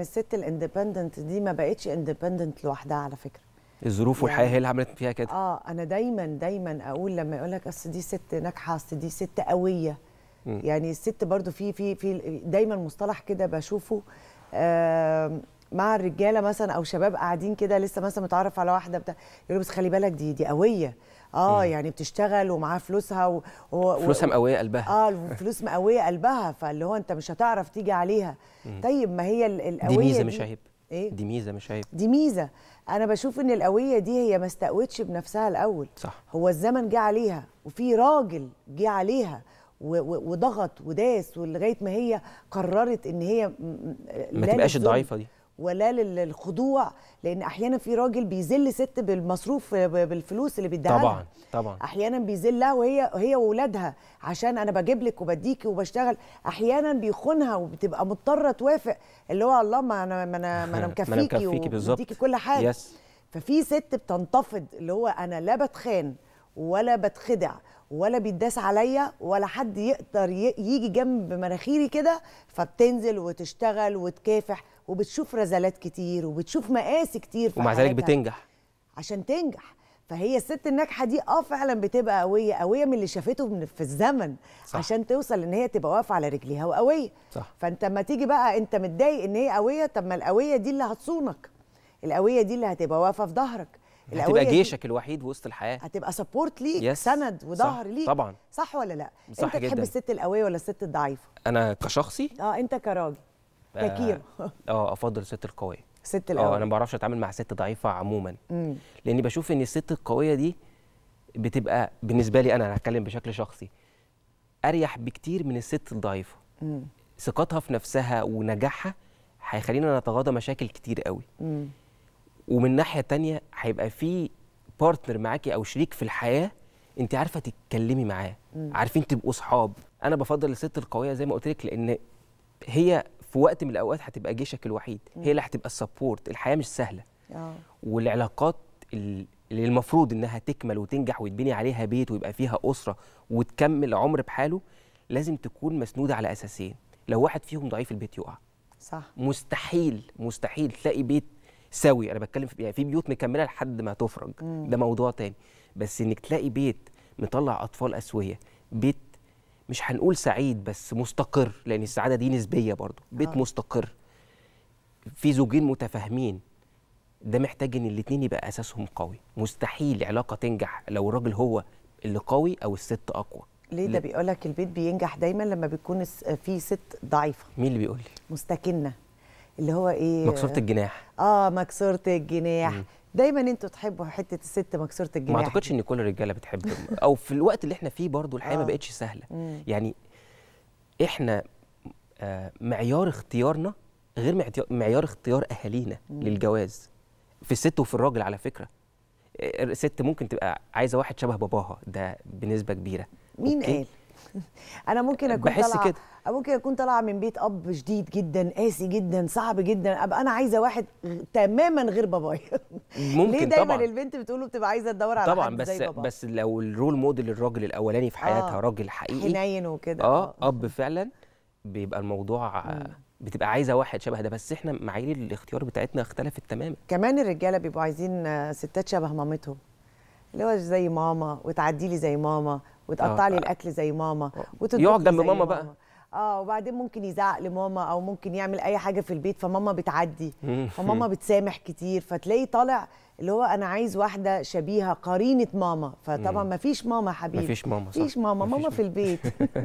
الست الاندبندنت دي ما بقتش اندبندنت لوحدها على فكره الظروف يعني والحياه هي اللي عملت فيها كده اه انا دايما دايما اقول لما يقول لك اصل دي ست ناجحه اصل دي ست قويه م. يعني الست برضو في في في دايما مصطلح كده بشوفه آه مع الرجاله مثلا او شباب قاعدين كده لسه مثلا متعرف على واحده بتاع يقول بس خلي بالك دي دي قويه اه مم. يعني بتشتغل ومعاها فلوسها و... و... فلوسها مقويه قلبها اه فلوس مقويه قلبها فاللي هو انت مش هتعرف تيجي عليها مم. طيب ما هي القويه دي ميزه دي... مش عيب ايه دي ميزه مش عيب دي ميزه انا بشوف ان القويه دي هي ما استقوتش بنفسها الاول صح هو الزمن جه عليها وفي راجل جه عليها وضغط وداس ولغايه ما هي قررت ان هي ما تبقاش الضعيفه دي ولا للخضوع لان احيانا في راجل بيذل ست بالمصروف بالفلوس اللي بيديها طبعا طبعا احيانا بيذلها وهي هي واولادها عشان انا بجيب لك وبديكي وبشتغل احيانا بيخونها وبتبقى مضطره توافق اللي هو الله ما انا ما انا ما انا مكفيكي, مكفيكي وبديكي كل حاجه يس. ففي ست بتنتفض اللي هو انا لا بتخان ولا بتخدع ولا بيتداس عليا ولا حد يقدر يجي جنب مناخيري كده فبتنزل وتشتغل وتكافح وبتشوف رزالات كتير وبتشوف مقاسي كتير في ومع ذلك بتنجح عشان تنجح فهي الست الناجحه دي اه فعلا بتبقى قويه قويه من اللي شافته من في الزمن صح. عشان توصل ان هي تبقى واقفه على رجليها وقويه صح. فانت لما تيجي بقى انت متضايق ان هي قويه طب ما القويه دي اللي هتصونك القويه دي اللي هتبقى واقفه في ظهرك هتبقى جيشك الوحيد وسط الحياه هتبقى سبورت ليك يس. سند وظهر ليك طبعا صح ولا لا صح انت جداً. تحب الست القويه ولا الست الضعيفه انا كشخصي اه انت كراجل آه، ككير اه افضل الست القويه الست آه، القويه اه انا ما بعرفش اتعامل مع ست ضعيفه عموما لاني بشوف ان الست القويه دي بتبقى بالنسبه لي انا هتكلم بشكل شخصي اريح بكتير من الست الضعيفه ثقتها في نفسها ونجاحها هيخلينا نتغاضى مشاكل كتير قوي مم. ومن ناحيه تانية هيبقى في بارتنر معاكي او شريك في الحياه انت عارفه تتكلمي معاه عارفين تبقوا صحاب انا بفضل الست القويه زي ما قلت لك لان هي في وقت من الاوقات هتبقى جيشك الوحيد مم. هي اللي هتبقى السبورت الحياه مش سهله آه. والعلاقات اللي المفروض انها تكمل وتنجح وتبني عليها بيت ويبقى فيها اسره وتكمل عمر بحاله لازم تكون مسنوده على اساسين لو واحد فيهم ضعيف البيت يقع صح مستحيل مستحيل تلاقي بيت سوي انا بتكلم في يعني في بيوت مكمله لحد ما تفرج ده موضوع تاني بس انك تلاقي بيت مطلع اطفال اسويه بيت مش هنقول سعيد بس مستقر لان السعاده دي نسبيه برضو بيت آه. مستقر في زوجين متفاهمين ده محتاج ان الاثنين يبقى اساسهم قوي مستحيل علاقه تنجح لو الراجل هو اللي قوي او الست اقوى ليه ده بيقول لك البيت بينجح دايما لما بيكون في ست ضعيفه مين اللي بيقول لي مستكنه اللي هو ايه مكسوره الجناح اه مكسوره الجناح مم. دايما انتوا تحبوا حته الست مكسوره الجناح ما اعتقدش ان كل الرجاله بتحب او في الوقت اللي احنا فيه برضو الحياه آه. ما بقتش سهله مم. يعني احنا آه معيار اختيارنا غير معيار اختيار اهالينا مم. للجواز في الست وفي الراجل على فكره آه، الست ممكن تبقى عايزه واحد شبه باباها ده بنسبه كبيره مين أوكي. قال انا ممكن اكون بحس كده ممكن اكون طالعه من بيت اب شديد جدا قاسي جدا صعب جدا ابقى انا عايزه واحد تماما غير بابايا ممكن ليه دايما طبعا. البنت بتقوله بتبقى عايزه تدور على طبعا حد بس زي بابا. بس لو الرول موديل الراجل الاولاني في حياتها آه. راجل حقيقي حنين وكده آه،, اه اب فعلا بيبقى الموضوع مم. بتبقى عايزه واحد شبه ده بس احنا معايير الاختيار بتاعتنا اختلفت تماما كمان الرجاله بيبقوا عايزين ستات شبه مامتهم اللي هو زي ماما وتعدي لي زي ماما وتقطع لي آه. الاكل زي ماما آه. يقعد جنب ماما بقى اه وبعدين ممكن يزعق لماما او ممكن يعمل اي حاجه في البيت فماما بتعدي فماما بتسامح كتير فتلاقيه طالع اللي هو انا عايز واحده شبيهه قرينه ماما فطبعا ما فيش ماما حبيبي ما فيش ماما صح مفيش ماما ماما في البيت